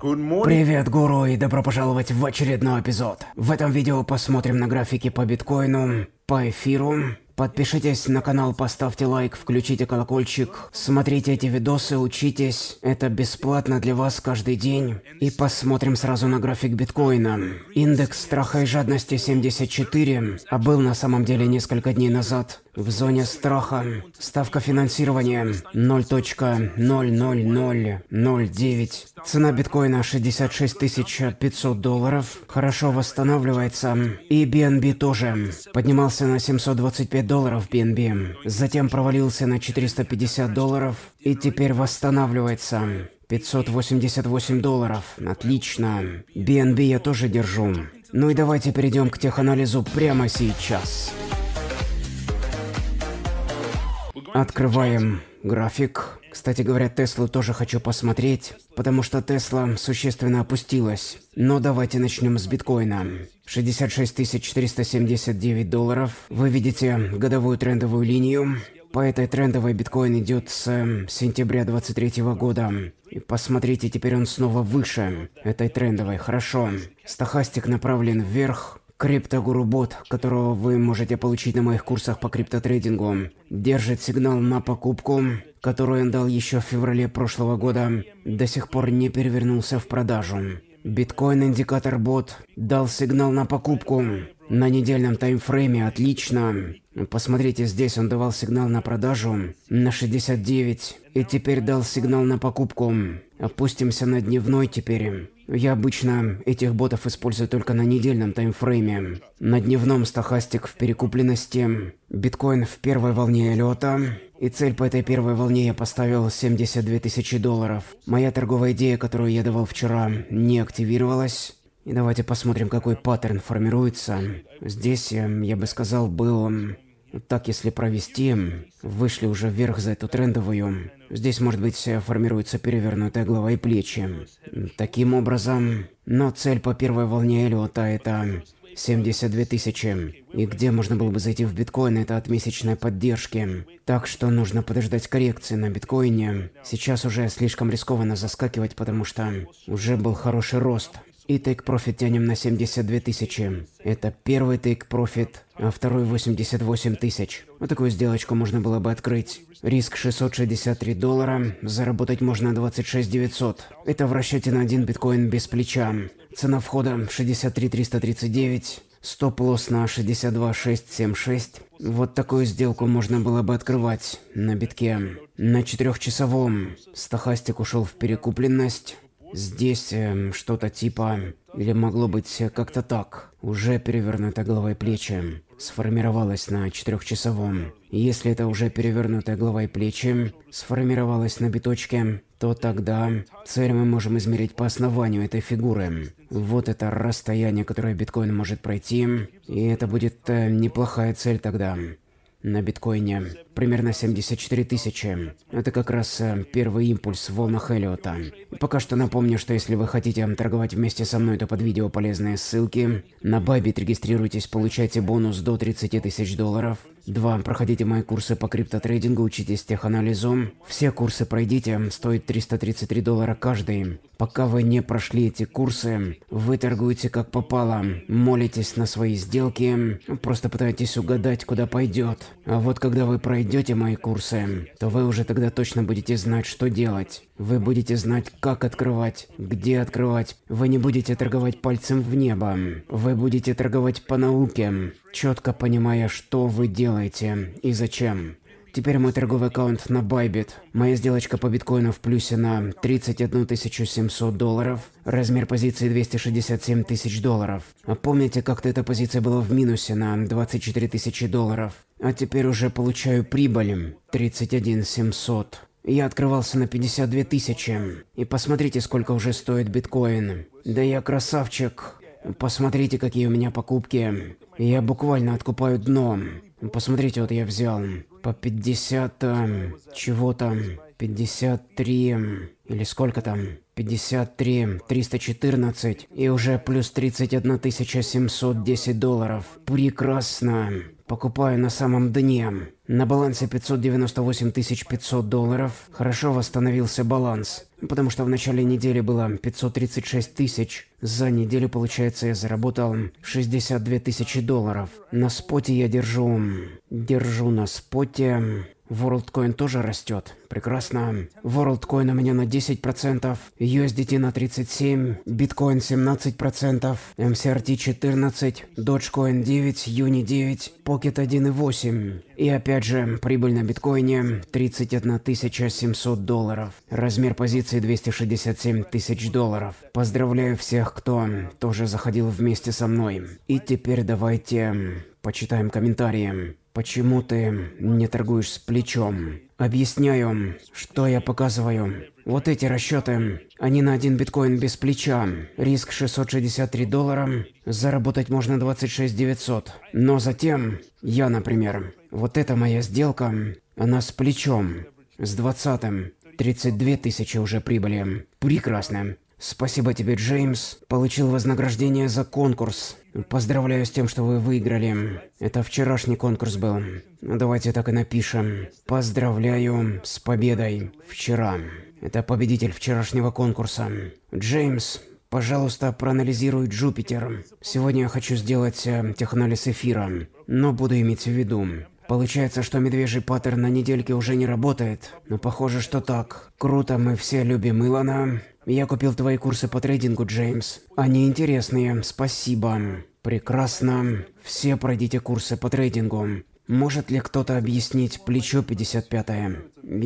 Привет, гуру, и добро пожаловать в очередной эпизод. В этом видео посмотрим на графики по биткоину, по эфиру, Подпишитесь на канал, поставьте лайк, включите колокольчик, смотрите эти видосы, учитесь. Это бесплатно для вас каждый день. И посмотрим сразу на график биткоина. Индекс страха и жадности 74, а был на самом деле несколько дней назад. В зоне страха ставка финансирования 0.00009. Цена биткоина 66 500 долларов. Хорошо восстанавливается. И BNB тоже. Поднимался на 725 долларов BNB, затем провалился на 450 долларов и теперь восстанавливается. 588 долларов. Отлично. BNB я тоже держу. Ну и давайте перейдем к теханализу прямо сейчас. Открываем график. Кстати говоря, Теслу тоже хочу посмотреть, потому что Тесла существенно опустилась. Но давайте начнем с биткоина. 66 479 долларов. Вы видите годовую трендовую линию. По этой трендовой биткоин идет с э, сентября 23 года. И посмотрите, теперь он снова выше этой трендовой, хорошо. Стахастик направлен вверх, Криптогуру бот, которого вы можете получить на моих курсах по криптотрейдингу, держит сигнал на покупку, которую он дал еще в феврале прошлого года, до сих пор не перевернулся в продажу. Биткоин индикатор бот дал сигнал на покупку на недельном таймфрейме, отлично. Посмотрите, здесь он давал сигнал на продажу на 69 и теперь дал сигнал на покупку. Опустимся на дневной теперь. Я обычно этих ботов использую только на недельном таймфрейме. На дневном стахастик в перекупленности, биткоин в первой волне лета. И цель по этой первой волне я поставил 72 тысячи долларов. Моя торговая идея, которую я давал вчера, не активировалась. И давайте посмотрим, какой паттерн формируется. Здесь, я бы сказал, был так, если провести, вышли уже вверх за эту трендовую. Здесь, может быть, формируется перевернутая голова и плечи. Таким образом, но цель по первой волне Эллиота – это 72 тысячи. И где можно было бы зайти в биткоин, это от месячной поддержки. Так что нужно подождать коррекции на биткоине. Сейчас уже слишком рискованно заскакивать, потому что уже был хороший рост и тейк-профит тянем на 72 тысячи. Это первый тейк-профит, а второй 88 тысяч. Вот такую сделочку можно было бы открыть. Риск 663 доллара, заработать можно 26 900. Это в расчете на один биткоин без плеча. Цена входа 63 339. Стоп-лосс на 62676. Вот такую сделку можно было бы открывать на битке. На четырехчасовом стахастик ушел в перекупленность. Здесь э, что-то типа... Или могло быть как-то так. Уже перевернутая головой плечи сформировалось на четырехчасовом. Если это уже перевернутая головой плечи сформировалось на биточке, то тогда цель мы можем измерить по основанию этой фигуры. Вот это расстояние, которое биткоин может пройти, и это будет э, неплохая цель тогда на биткоине примерно 74 тысячи. Это как раз э, первый импульс в волнах Эллиота. Пока что напомню, что если вы хотите торговать вместе со мной, то под видео полезные ссылки. На Байбит регистрируйтесь, получайте бонус до 30 тысяч долларов. Два. Проходите мои курсы по криптотрейдингу, учитесь теханализу. Все курсы пройдите, стоит 333 доллара каждый. Пока вы не прошли эти курсы, вы торгуете как попало, молитесь на свои сделки, просто пытаетесь угадать, куда пойдет. А вот когда вы пройдете мои курсы, то вы уже тогда точно будете знать, что делать. Вы будете знать, как открывать, где открывать. Вы не будете торговать пальцем в небо. Вы будете торговать по науке, четко понимая, что вы делаете и зачем. Теперь мой торговый аккаунт на Bybit. Моя сделочка по биткоину в плюсе на 31 700 долларов. Размер позиции 267 тысяч долларов. А помните, как-то эта позиция была в минусе на 24 тысячи долларов? А теперь уже получаю прибыль 31 700. Я открывался на 52 тысячи. И посмотрите, сколько уже стоит биткоин. Да я красавчик. Посмотрите, какие у меня покупки. Я буквально откупаю дно. Посмотрите, вот я взял по 50 э, чего-то. 53 или сколько там? 53 314 и уже плюс 31 710 долларов. Прекрасно. Покупаю на самом дне. На балансе 598 500 долларов. Хорошо восстановился баланс. Потому что в начале недели было 536 тысяч. За неделю, получается, я заработал 62 тысячи долларов. На споте я держу... Держу на споте... WorldCoin тоже растет. Прекрасно. WorldCoin у меня на 10%, USDT на 37%, Bitcoin 17%, MCRT 14%, Dogecoin 9%, Uni 9%, Pocket 1.8%. И опять же, прибыль на биткоине 31 700 долларов. Размер позиции 267 тысяч долларов. Поздравляю всех, кто тоже заходил вместе со мной. И теперь давайте почитаем комментарии. Почему ты не торгуешь с плечом? Объясняю, что я показываю. Вот эти расчеты, они на один биткоин без плеча. Риск 663 доллара, заработать можно 26 900. Но затем, я, например, вот эта моя сделка, она с плечом, с 20 32 тысячи уже прибыли. Прекрасно. Спасибо тебе, Джеймс. Получил вознаграждение за конкурс. Поздравляю с тем, что вы выиграли. Это вчерашний конкурс был. Давайте так и напишем. Поздравляю с победой вчера. Это победитель вчерашнего конкурса. Джеймс, Пожалуйста, проанализируй Джупитер. Сегодня я хочу сделать э, теханализ эфира, но буду иметь в виду. Получается, что медвежий паттерн на недельке уже не работает, но похоже, что так. Круто, мы все любим Илона, я купил твои курсы по трейдингу, Джеймс. Они интересные, спасибо. Прекрасно. Все пройдите курсы по трейдингу. Может ли кто-то объяснить плечо 55-е?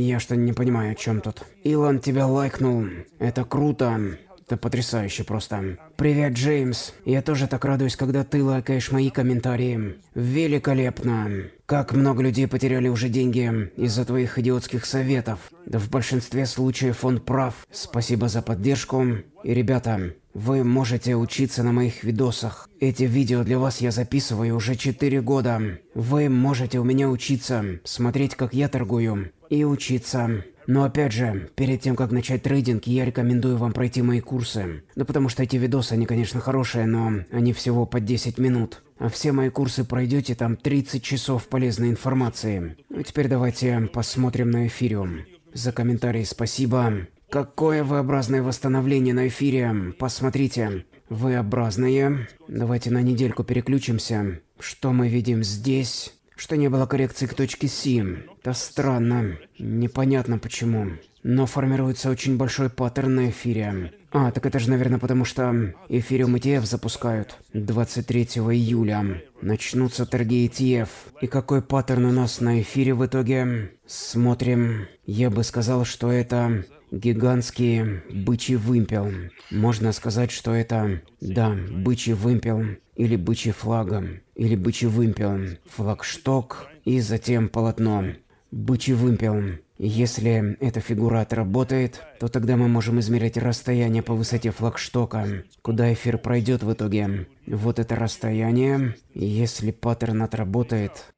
Я что не понимаю, о чем тут. Илон тебя лайкнул. Это круто. Это потрясающе просто. Привет, Джеймс. Я тоже так радуюсь, когда ты лайкаешь мои комментарии. Великолепно. Как много людей потеряли уже деньги из-за твоих идиотских советов. Да в большинстве случаев он прав. Спасибо за поддержку. И, ребята, вы можете учиться на моих видосах. Эти видео для вас я записываю уже 4 года. Вы можете у меня учиться, смотреть, как я торгую, и учиться. Но опять же, перед тем, как начать трейдинг, я рекомендую вам пройти мои курсы. Да ну, потому что эти видосы, они, конечно, хорошие, но они всего по 10 минут. А все мои курсы пройдете, там 30 часов полезной информации. Ну, теперь давайте посмотрим на эфириум. За комментарии спасибо. Какое V-образное восстановление на эфире? Посмотрите. V-образное. Давайте на недельку переключимся. Что мы видим здесь? что не было коррекции к точке Си. Это странно. Непонятно почему. Но формируется очень большой паттерн на эфире. А, так это же, наверное, потому что эфириум ETF запускают 23 июля. Начнутся торги ETF. И какой паттерн у нас на эфире в итоге? Смотрим. Я бы сказал, что это Гигантский бычий вымпел. Можно сказать, что это, да, бычий вымпел, или бычий флагом, или бычий вымпел, флагшток и затем полотно. Бычий вымпел. Если эта фигура отработает, то тогда мы можем измерять расстояние по высоте флагштока, куда эфир пройдет в итоге. Вот это расстояние, если паттерн отработает,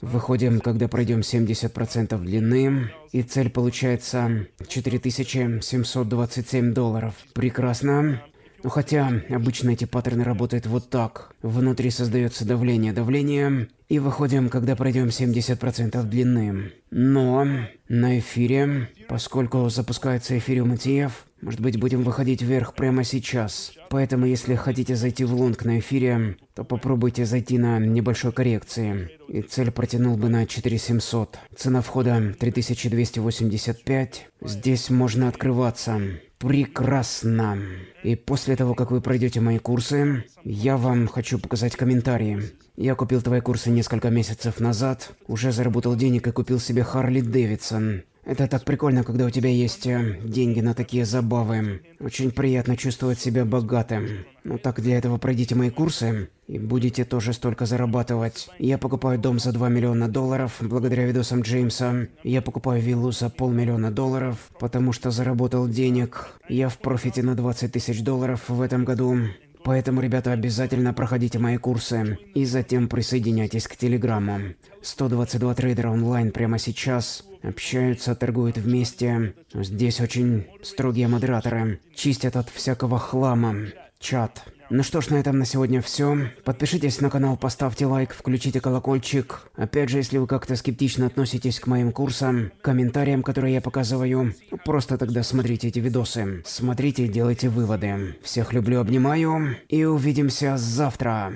Выходим, когда пройдем 70% длины, и цель получается 4727 долларов. Прекрасно. Ну хотя обычно эти паттерны работают вот так. Внутри создается давление, давление, и выходим, когда пройдем 70% длины. Но на эфире, поскольку запускается эфириум ETF, может быть будем выходить вверх прямо сейчас. Поэтому если хотите зайти в лонг на эфире, то попробуйте зайти на небольшой коррекции. И цель протянул бы на 4700. Цена входа 3285. Здесь можно открываться. Прекрасно. И после того, как вы пройдете мои курсы, я вам хочу показать комментарии. Я купил твои курсы несколько месяцев назад, уже заработал денег и купил себе Харли Дэвидсон. Это так прикольно, когда у тебя есть э, деньги на такие забавы. Очень приятно чувствовать себя богатым. Ну так для этого пройдите мои курсы, и будете тоже столько зарабатывать. Я покупаю дом за 2 миллиона долларов, благодаря видосам Джеймса. Я покупаю виллу за полмиллиона долларов, потому что заработал денег. Я в профите на 20 тысяч долларов в этом году. Поэтому, ребята, обязательно проходите мои курсы и затем присоединяйтесь к Телеграму. 122 трейдера онлайн прямо сейчас общаются, торгуют вместе. Здесь очень строгие модераторы. Чистят от всякого хлама. Чат. Ну что ж, на этом на сегодня все. Подпишитесь на канал, поставьте лайк, включите колокольчик. Опять же, если вы как-то скептично относитесь к моим курсам, комментариям, которые я показываю, ну, просто тогда смотрите эти видосы. Смотрите делайте выводы. Всех люблю, обнимаю и увидимся завтра.